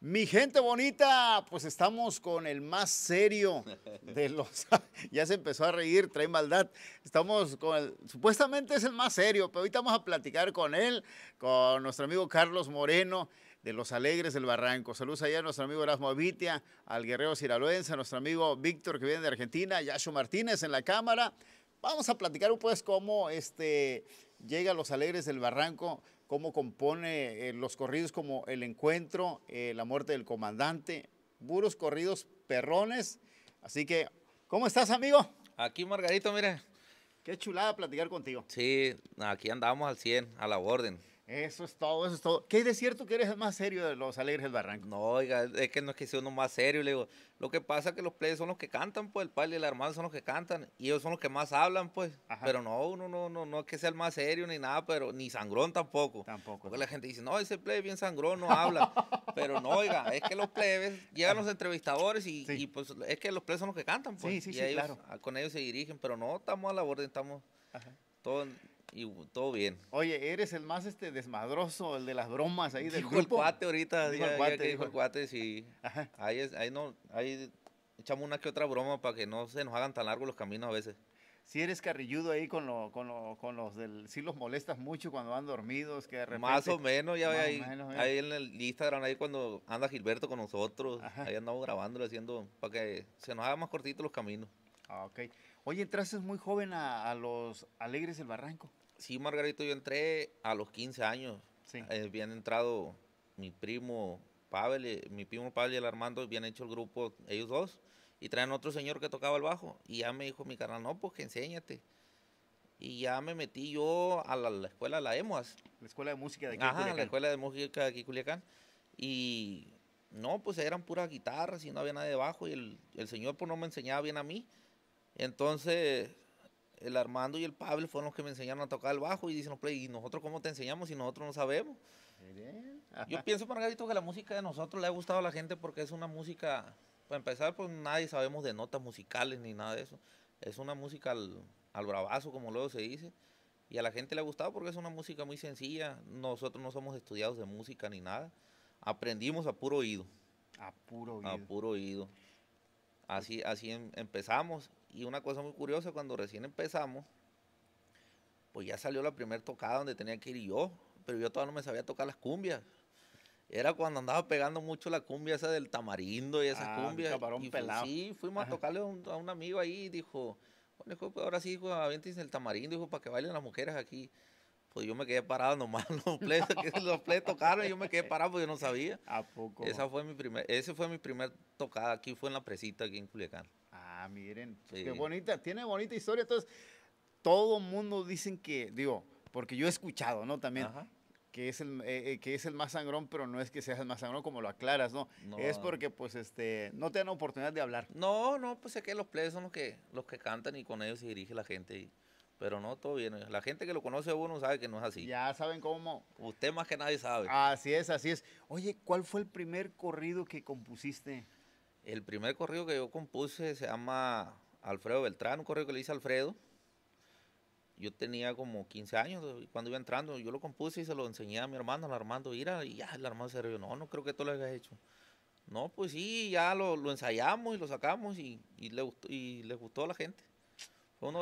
Mi gente bonita, pues estamos con el más serio de los... ya se empezó a reír, trae maldad. Estamos con el... Supuestamente es el más serio, pero ahorita vamos a platicar con él, con nuestro amigo Carlos Moreno de Los Alegres del Barranco. Saludos allá a nuestro amigo Erasmo Vitia, al guerrero siraloense, a nuestro amigo Víctor que viene de Argentina, Yasho Martínez en la cámara. Vamos a platicar un pues cómo este, llega a Los Alegres del Barranco cómo compone eh, los corridos como El Encuentro, eh, La Muerte del Comandante, Buros corridos perrones. Así que, ¿cómo estás, amigo? Aquí, Margarito, mire. Qué chulada platicar contigo. Sí, aquí andamos al 100, a la orden. Eso es todo, eso es todo. ¿Qué es de cierto que eres el más serio de los Alegres del Barranco? No, oiga, es que no es que sea uno más serio. Le digo, lo que pasa es que los plebes son los que cantan, pues el padre y la hermana son los que cantan y ellos son los que más hablan, pues. Pero no, uno no, no, no es que sea el más serio ni nada, pero ni sangrón tampoco. Tampoco. Porque la gente dice, no, ese plebe bien sangrón, no habla. pero no, oiga, es que los plebes, llegan los entrevistadores y, pues es que los plebes son los que cantan, pues. Sí, sí, y sí, claro. Ah, con ellos se dirigen, pero no, estamos a la orden, estamos. Todo, y todo bien. Oye, eres el más este desmadroso, el de las bromas ahí del dijo el cuate ahorita, dijo el cuate, dijo, el cuate, sí. Ahí, no, ahí echamos una que otra broma para que no se nos hagan tan largos los caminos a veces. Si eres carrilludo ahí con, los del... si los molestas mucho cuando van dormidos, que de repente... Más o menos, ya ve eh. ahí, en el Instagram, ahí cuando anda Gilberto con nosotros, ahí andamos grabándolo, haciendo para que se nos hagan más cortitos los caminos. Ah, ok. Oye, entraste muy joven a, los Alegres del Barranco. Sí, Margarito, yo entré a los 15 años. Sí. Eh, habían entrado mi primo Pavel, eh, mi primo Pavel y el Armando, habían hecho el grupo ellos dos. Y traen otro señor que tocaba el bajo. Y ya me dijo mi carnal, no, pues que enséñate. Y ya me metí yo a la, escuela, la EMUAS. La escuela de música de aquí Ajá, la escuela de música de aquí Culiacán. Y no, pues eran puras guitarras y no había nada de bajo. Y el, el señor pues no me enseñaba bien a mí. Entonces, el Armando y el Pablo fueron los que me enseñaron a tocar el bajo y dicen, ¿y nosotros cómo te enseñamos si nosotros no sabemos? Yo pienso, Margarito, que la música de nosotros le ha gustado a la gente porque es una música, para empezar, pues nadie sabemos de notas musicales ni nada de eso. Es una música al, al bravazo, como luego se dice. Y a la gente le ha gustado porque es una música muy sencilla. Nosotros no somos estudiados de música ni nada. Aprendimos a puro oído. A puro oído. A puro oído. Así, así em, empezamos. Y una cosa muy curiosa, cuando recién empezamos, pues ya salió la primera tocada donde tenía que ir yo, pero yo todavía no me sabía tocar las cumbias. Era cuando andaba pegando mucho la cumbia esa del tamarindo y esa ah, cumbias, cumbia. y sí, fuimos a tocarle a un, amigo ahí y dijo, bueno, pues ahora sí, hijo, el tamarindo, dijo, para que bailen las mujeres aquí. Pues, yo me quedé parado nomás los ples, tocaron y yo me quedé parado porque yo no sabía. ¿A poco? Esa fue mi primer, ese fue mi primer tocada, aquí fue en la presita, aquí en Culiacán. Ah, miren, qué bonita, tiene bonita historia, entonces todo mundo dicen que, digo, porque yo he escuchado, ¿no? También, que es el eh, eh, que es el más sangrón, pero no es que seas el más sangrón como lo aclaras, ¿no? es porque pues este no te dan oportunidad de hablar. No, no, pues es que los plebes son los que los que cantan y con ellos se dirige la gente y pero no, todo bien. La gente que lo conoce a uno sabe que no es así. Ya saben cómo. Usted más que nadie sabe. Así es, así es. Oye, ¿cuál fue el primer corrido que compusiste? El primer corrido que yo compuse se llama Alfredo Beltrán, un corrido que le hice a Alfredo. Yo tenía como 15 años cuando iba entrando. Yo lo compuse y se lo enseñé a mi hermano, al Armando. ira y ya, el Armando se revió. No, no creo que tú lo hayas hecho. No, pues sí, ya lo, ensayamos y lo sacamos y, y, le gustó, y les gustó a la gente.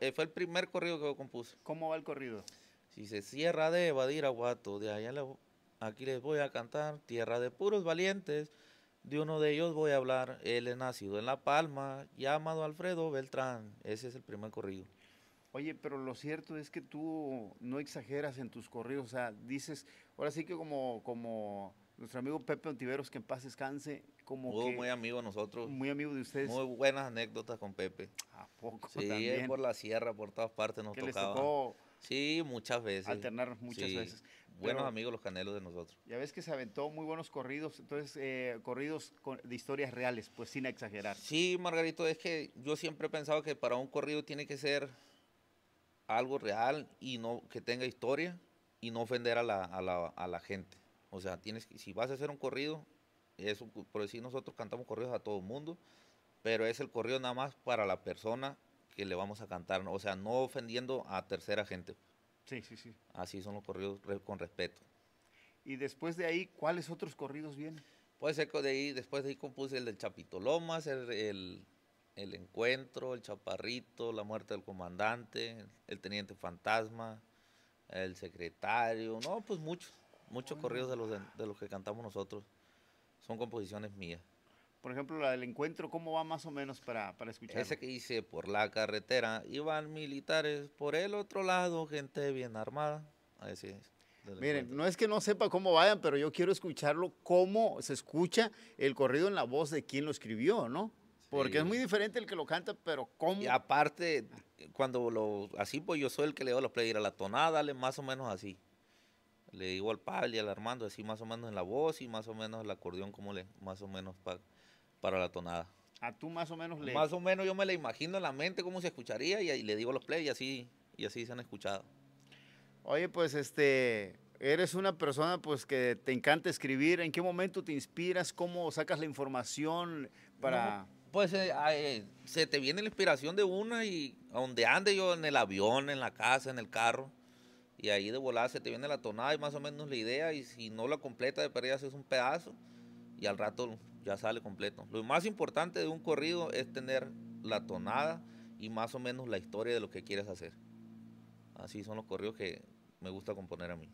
Eh, fue, el primer corrido que yo compuse. ¿Cómo va el corrido? Si se cierra de evadir a Guato, de allá le, aquí les voy a cantar, tierra de puros valientes, de uno de ellos voy a hablar, él es nacido en La Palma, llamado Alfredo Beltrán, ese es el primer corrido. Oye, pero lo cierto es que tú no exageras en tus corridos, o sea, dices, ahora sí que como, como nuestro amigo Pepe Ontiveros, que en paz descanse, como muy, amigo de nosotros. Muy amigo de ustedes. Muy buenas anécdotas con Pepe. Sí, también? por la sierra, por todas partes nos tocaba. sí, muchas veces. Alternar muchas veces. Buenos amigos los canelos de nosotros. Ya ves que se aventó muy buenos corridos, entonces eh, corridos de historias reales, pues sin exagerar. Sí, Margarito, es que yo siempre he pensado que para un corrido tiene que ser algo real y no que tenga historia y no ofender a la, gente. O sea, tienes si vas a hacer un corrido, eso, por decir, nosotros cantamos corridos a todo el mundo, pero es el corrido nada más para la persona que le vamos a cantar, o sea, no ofendiendo a tercera gente. Sí, sí, sí. Así son los corridos con respeto. Y después de ahí, ¿cuáles otros corridos vienen? Pues de ahí, después de ahí compuse el del Chapito Lomas, el, el, Encuentro, el Chaparrito, la muerte del comandante, el, Teniente Fantasma, el Secretario, no, pues muchos, muchos oh. corridos los, de los que cantamos nosotros son composiciones mías. Por ejemplo, la del encuentro, ¿cómo va más o menos para, para escuchar? Ese que hice por la carretera, iban militares por el otro lado, gente bien armada. Miren, no es que no sepa cómo vayan, pero yo quiero escucharlo, cómo se escucha el corrido en la voz de quien lo escribió, ¿no? Porque es muy diferente el que lo canta, pero cómo. Y aparte, cuando lo. Así, pues yo soy el que le doy los play, a la tonada, dale más o menos así le digo al Pablo y al Armando, así más o menos en la voz y más o menos el acordeón, como le, más o menos para la tonada. ¿A tú más o menos le...? Más o menos yo me la imagino en la mente cómo se escucharía y, le digo los play y así, y así se han escuchado. Oye, pues este, eres una persona pues que te encanta escribir. ¿En qué momento te inspiras? ¿Cómo sacas la información para...? pues eh, se te viene la inspiración de una y a donde ande yo, en el avión, en la casa, en el carro y ahí de volada se te viene la tonada y más o menos la idea y si no la completa de pérdidas es un pedazo y al rato ya sale completo. Lo más importante de un corrido es tener la tonada y más o menos la historia de lo que quieres hacer. Así son los corridos que me gusta componer a mí.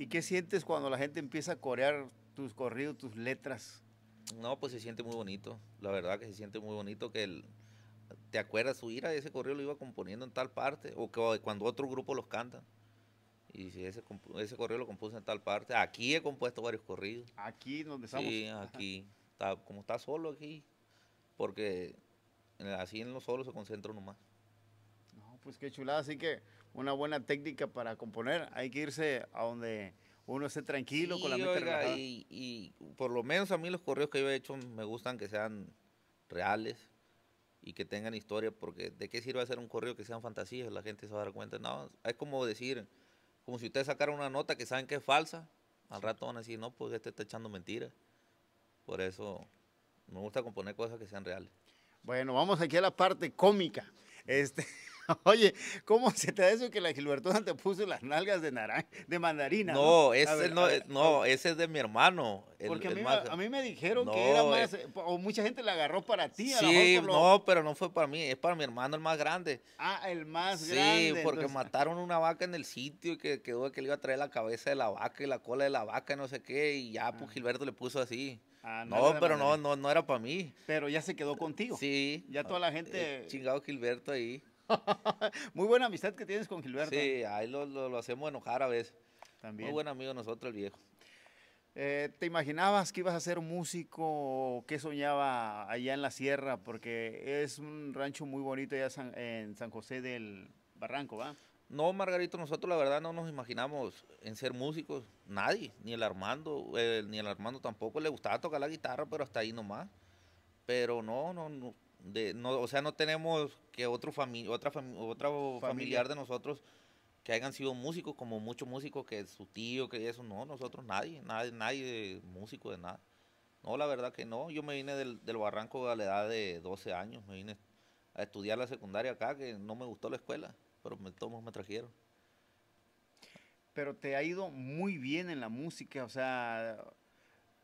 ¿Y qué sientes cuando la gente empieza a corear tus corridos, tus letras? No, pues se siente muy bonito. La verdad que se siente muy bonito que te acuerdas su ira, ese corrido lo iba componiendo en tal parte o que cuando otro grupo los canta. Y ese, ese corrido lo compuse en tal parte. Aquí he compuesto varios corridos. Aquí donde estamos. Sí, aquí. como está solo aquí. Porque así en lo solo se concentra uno más. No, pues qué chulada. Así que una buena técnica para componer. Hay que irse a donde uno esté tranquilo con la mente relajada. Y, por lo menos a mí los corridos que yo he hecho me gustan que sean reales y que tengan historia, porque ¿de qué sirve hacer un corrido que sean fantasías? La gente se va a dar cuenta. No, es como decir como si ustedes sacaran una nota que saben que es falsa, al rato van a decir, no, pues este está echando mentiras. Por eso me gusta componer cosas que sean reales. Bueno, vamos aquí a la parte cómica. Este. Oye, ¿cómo se te da eso que la Gilberto te puso las nalgas de naranja, de mandarina? No, ese no, eh, no ese es de mi hermano. porque a mí, me dijeron que era eh, más, eh, o mucha gente la agarró para ti. sí, no, pero no fue para mí, es para mi hermano el más grande. Ah, el más grande. Sí, porque ah. mataron una vaca en el sitio y que quedó que le iba a traer la cabeza de la vaca y la cola de la vaca y no sé qué, y ya pues ah. Gilberto le puso así. Ah, no, pero no, no, no era para mí. Pero ya se quedó contigo. Sí. Ya toda la gente. chingado Gilberto ahí. Muy buena amistad que tienes con Gilberto. Sí, ahí lo, hacemos enojar a veces. Muy buen amigo nosotros, el viejo. Eh, ¿Te imaginabas que ibas a ser músico? ¿Qué soñaba allá en la sierra? Porque es un rancho muy bonito allá en San José del Barranco, ¿va? No, Margarito, nosotros la verdad no nos imaginamos en ser músicos. Nadie, ni el Armando, eh, ni el Armando tampoco le gustaba tocar la guitarra, pero hasta ahí nomás. Pero no, no, no o sea, no tenemos que otro familia otra otra familiar de nosotros que hayan sido músicos, como muchos músicos que su tío, que eso, no, nosotros nadie, nadie, nadie músico de nada. No, la verdad que no, yo me vine del, del barranco a la edad de 12 años, me vine a estudiar la secundaria acá, que no me gustó la escuela, pero todos me trajeron. Pero te ha ido muy bien en la música, o sea,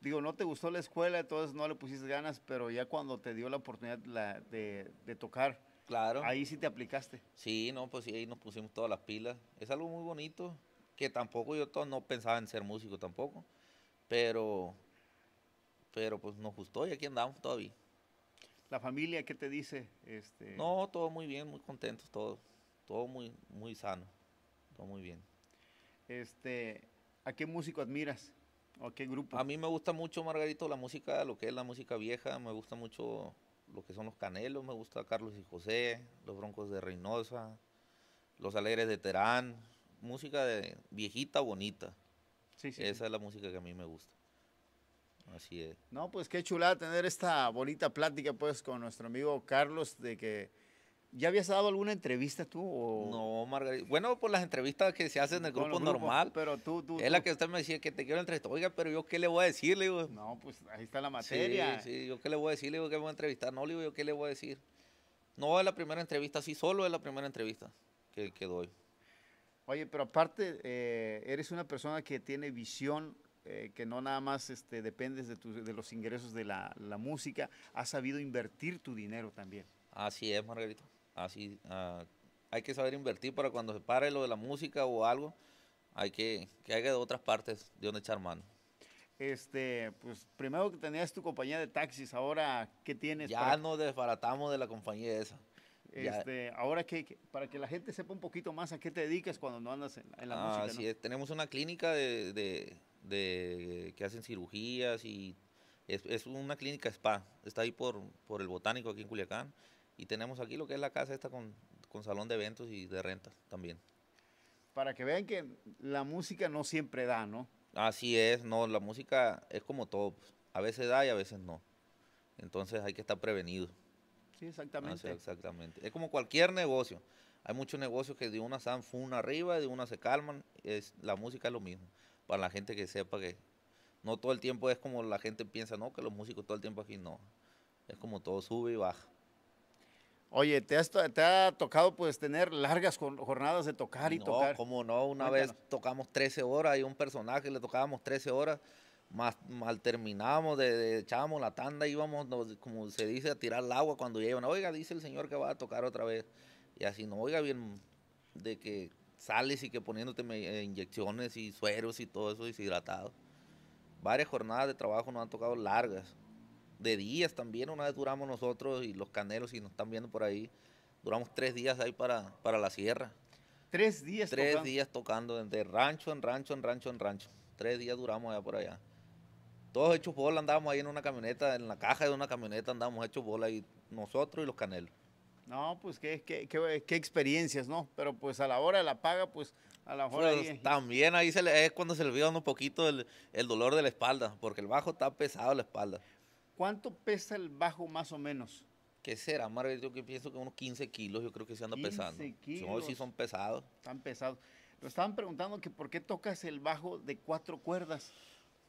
digo, no te gustó la escuela, entonces no le pusiste ganas, pero ya cuando te dio la oportunidad de, tocar, claro. ahí sí te aplicaste. Sí, no, pues sí, ahí nos pusimos todas las pilas. Es algo muy bonito, que tampoco yo todo, no pensaba en ser músico tampoco, pero, pero pues nos gustó y aquí andamos todavía. ¿La familia qué te dice? Este... No, todo muy bien, muy contentos todo muy, muy sano, todo muy bien. Este, ¿A qué músico admiras? grupo? A mí me gusta mucho, Margarito, la música, lo que es la música vieja, me gusta mucho lo que son los Canelos, me gusta Carlos y José, los Broncos de Reynosa, los Alegres de Terán, música de viejita bonita. Sí, Esa es la música que a mí me gusta. Así es. No, pues qué chulada tener esta bonita plática pues con nuestro amigo Carlos de que ¿Ya habías dado alguna entrevista tú? O... No, Margarita. Bueno, por las entrevistas que se hacen en el grupo normal. Pero tú, Es la que usted me decía que te quiero entrevistar. Oiga, pero yo qué le voy a decir, le digo. No, pues ahí está la materia. Sí, sí, yo qué le voy a decir, le digo que voy a entrevistar. No, le digo, yo qué le voy a decir. No es la primera entrevista, sí, solo es la primera entrevista que, doy. Oye, pero aparte, eh, eres una persona que tiene visión eh, que no nada más este, dependes de, los ingresos de la, música, has sabido invertir tu dinero también. Así es, Margarito así ah, hay que saber invertir para cuando se pare lo de la música o algo, hay que, que haya de otras partes de donde echar mano. Este, pues primero que tenías tu compañía de taxis, ahora ¿qué tienes? Ya nos desbaratamos de la compañía esa. Este, ahora que, para que la gente sepa un poquito más a qué te dedicas cuando no andas en, la ah, música. tenemos una clínica de, que hacen cirugías y es, una clínica spa, está ahí por, por el botánico aquí en Culiacán y tenemos aquí lo que es la casa esta con, salón de eventos y de rentas también. Para que vean que la música no siempre da, ¿no? Así es, no, la música es como todo, pues. a veces da y a veces no. Entonces hay que estar prevenido. Sí, exactamente. exactamente. Es como cualquier negocio. Hay muchos negocios que de una una arriba, de una se calman. Es, la música es lo mismo. Para la gente que sepa que no todo el tiempo es como la gente piensa, no, que los músicos todo el tiempo aquí no. Es como todo sube y baja. Oye, ¿te, ha tocado pues tener largas jornadas de tocar y tocar? No, cómo no, una vez tocamos 13 horas y un personaje le tocábamos 13 horas, mal terminamos, de, echábamos la tanda, íbamos, como se dice, a tirar el agua cuando llegan. Oiga, dice el señor que va a tocar otra vez. Y así, no, oiga bien, de que sales y que poniéndote eh, inyecciones y sueros y todo eso deshidratado. Varias jornadas de trabajo nos han tocado largas de días también. Una vez duramos nosotros y los canelos, si nos están viendo por ahí, duramos tres días ahí para, para la sierra. Tres días. Tres días tocando, de rancho en rancho, en rancho, en rancho. Tres días duramos allá por allá. Todos hechos bola, andábamos ahí en una camioneta, en la caja de una camioneta andábamos hechos bola ahí nosotros y los canelos. No, pues qué, experiencias, ¿no? Pero pues a la hora de la paga, pues a la hora pues, También ahí se le, es cuando se le olvida un poquito el, el, dolor de la espalda, porque el bajo está pesado la espalda. ¿Cuánto pesa el bajo más o menos? ¿Qué será, Margarito? Yo que pienso que unos 15 kilos, yo creo que se anda 15 pesando. Kilos. sí son pesados. Están pesados. Nos estaban preguntando que por qué tocas el bajo de cuatro cuerdas.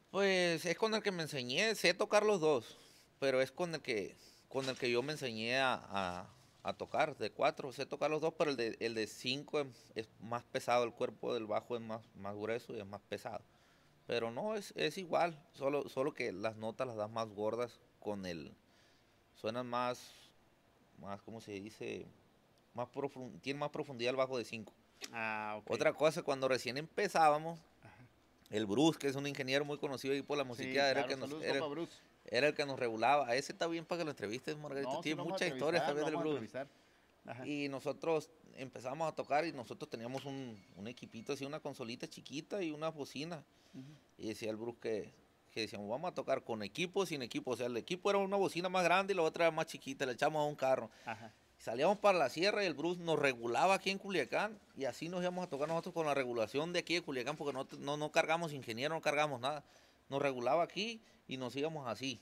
Pues es con el que me enseñé, sé tocar los dos, pero es con el que, con el que yo me enseñé a, tocar, de cuatro, sé tocar los dos, pero el de, el de cinco es, más pesado, el cuerpo del bajo es más grueso y es más pesado. Pero no, es, igual, solo, solo que las notas las das más gordas con el... Suenan más, más, ¿cómo se dice? Más tiene más profundidad el bajo de 5. Ah, Otra cosa, cuando recién empezábamos, el Bruce, que es un ingeniero muy conocido ahí por la música, era, el que nos, era, el que nos regulaba. ese está bien para que lo entrevistes, Margarita. Este tiene muchas mucha historia también del Bruce. Y nosotros empezamos a tocar y nosotros teníamos un, un equipito así, una consolita chiquita y una bocina. Y decía el Bruce que, que, decíamos, vamos a tocar con equipo, sin equipo. O sea, el equipo era una bocina más grande y la otra era más chiquita, le echamos a un carro. Salíamos para la sierra y el Bruce nos regulaba aquí en Culiacán y así nos íbamos a tocar nosotros con la regulación de aquí de Culiacán porque no, no, no cargamos ingeniero, no cargamos nada. Nos regulaba aquí y nos íbamos así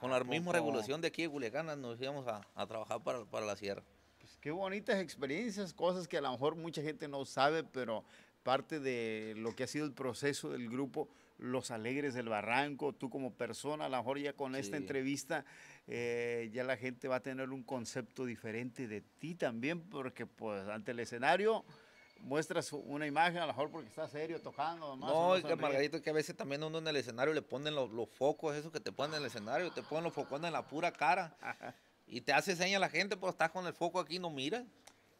con la misma revolución de aquí de Culiacán nos íbamos a, a trabajar para, para, la sierra. Pues qué bonitas experiencias, cosas que a lo mejor mucha gente no sabe, pero parte de lo que ha sido el proceso del grupo Los Alegres del Barranco, tú como persona, a lo mejor ya con esta entrevista eh, ya la gente va a tener un concepto diferente de ti también, porque pues ante el escenario muestras una imagen, a lo mejor porque está serio tocando. no, es que Margarito, que a veces también uno en el escenario le ponen los, focos, eso que te ponen en el escenario, te ponen los focos en la pura cara. y te hace señas a la gente, pero estás con el foco aquí no mira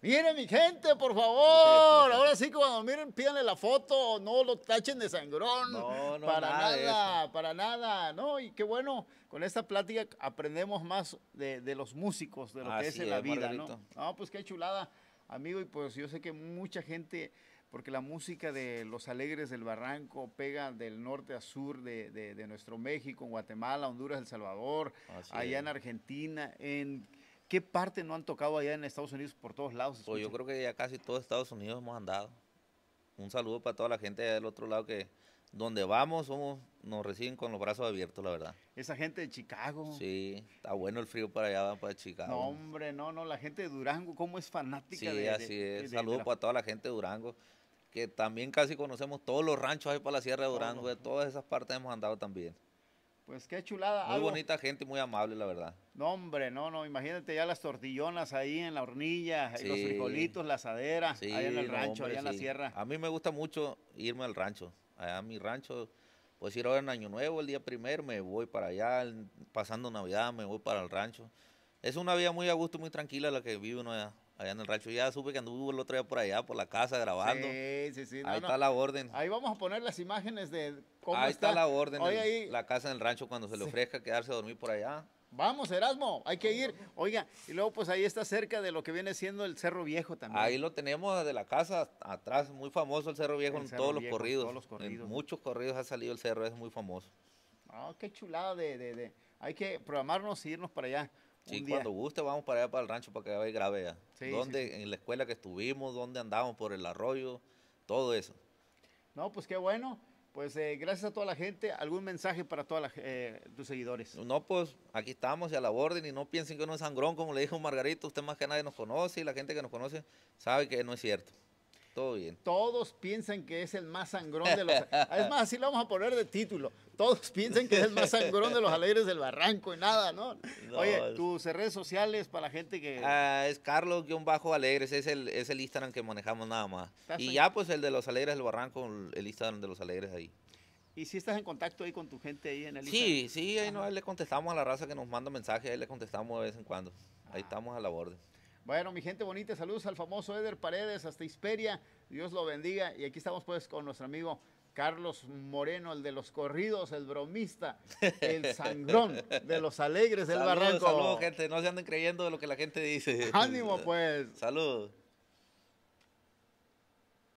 Miren, mi gente, por favor. Ahora sí, cuando miren, pídanle la foto. No lo tachen de sangrón. No, no, para nada, para nada. No, y qué bueno. Con esta plática aprendemos más de, de los músicos, de lo que es, la vida. ¿no? ¿no? pues qué chulada amigo, y pues yo sé que mucha gente, porque la música de Los Alegres del Barranco pega del norte a sur de, nuestro México, en Guatemala, Honduras, El Salvador, allá en Argentina, en... ¿Qué parte no han tocado allá en Estados Unidos por todos lados? Pues yo creo que ya casi todos Estados Unidos hemos andado. Un saludo para toda la gente del otro lado que donde vamos somos nos reciben con los brazos abiertos, la verdad. Esa gente de Chicago. Sí, está bueno el frío para allá, para Chicago. No, hombre, no, no, la gente de Durango, ¿cómo es fanática de Sí, así es. Saludos para toda la gente de Durango, que también casi conocemos todos los ranchos ahí para la Sierra de Durango, de todas esas partes hemos andado también. Pues qué chulada. Muy bonita gente, muy amable, la verdad. No, hombre, no, no. Imagínate ya las tortillonas ahí en la hornilla, los frijolitos, la asadera, Ahí en el rancho, allá en la sierra. A mí me gusta mucho irme al rancho. Allá mi rancho pues si ahora en Año Nuevo, el día primero, me voy para allá, pasando Navidad, me voy para el rancho. Es una vida muy a gusto, muy tranquila la que vive uno allá, en el rancho. Ya supe que anduvo el otro día por allá, por la casa, grabando. Sí, sí, sí. Ahí está la orden. Ahí vamos a poner las imágenes de cómo ahí está. la orden, la casa en el rancho cuando se le ofrezca quedarse a dormir por allá. Vamos, Erasmo, hay que ir. Oiga, y luego pues ahí está cerca de lo que viene siendo el Cerro Viejo también. Ahí lo tenemos de la casa atrás, muy famoso el Cerro Viejo en todos, los corridos. En muchos corridos ha salido el cerro, es muy famoso. Ah, qué chulada de, de, Hay que programarnos y e irnos para allá. Sí, cuando guste vamos para allá para el rancho para que vaya gravea En la escuela que estuvimos, dónde andamos por el arroyo, todo eso. No, pues qué bueno. Pues eh, gracias a toda la gente. ¿Algún mensaje para todos eh, tus seguidores? No, pues aquí estamos y a la orden. Y no piensen que uno es sangrón, como le dijo Margarito. Usted más que nadie nos conoce y la gente que nos conoce sabe que no es cierto. Todos piensan que es el más sangrón de los... Es más, así lo vamos a poner de título. Todos piensan que es el más sangrón de los alegres del barranco y nada, ¿no? Oye, tus redes sociales para la gente que... Ah, es Carlos-Alegres, es el, es el Instagram que manejamos nada más. Y ya pues el de los alegres del barranco, el Instagram de los alegres ahí. ¿Y si estás en contacto ahí con tu gente ahí en el Sí, Instagram? sí, ahí, no, le contestamos a la raza que nos manda mensajes, ahí le contestamos de vez en cuando. Ahí ah. estamos a la borde bueno, mi gente bonita, saludos al famoso Eder Paredes hasta Hisperia. Dios lo bendiga. Y aquí estamos pues con nuestro amigo Carlos Moreno, el de los corridos, el bromista, el sangrón de los alegres del barranco. Saludos, gente. No se anden creyendo de lo que la gente dice. Ánimo, pues. Saludos.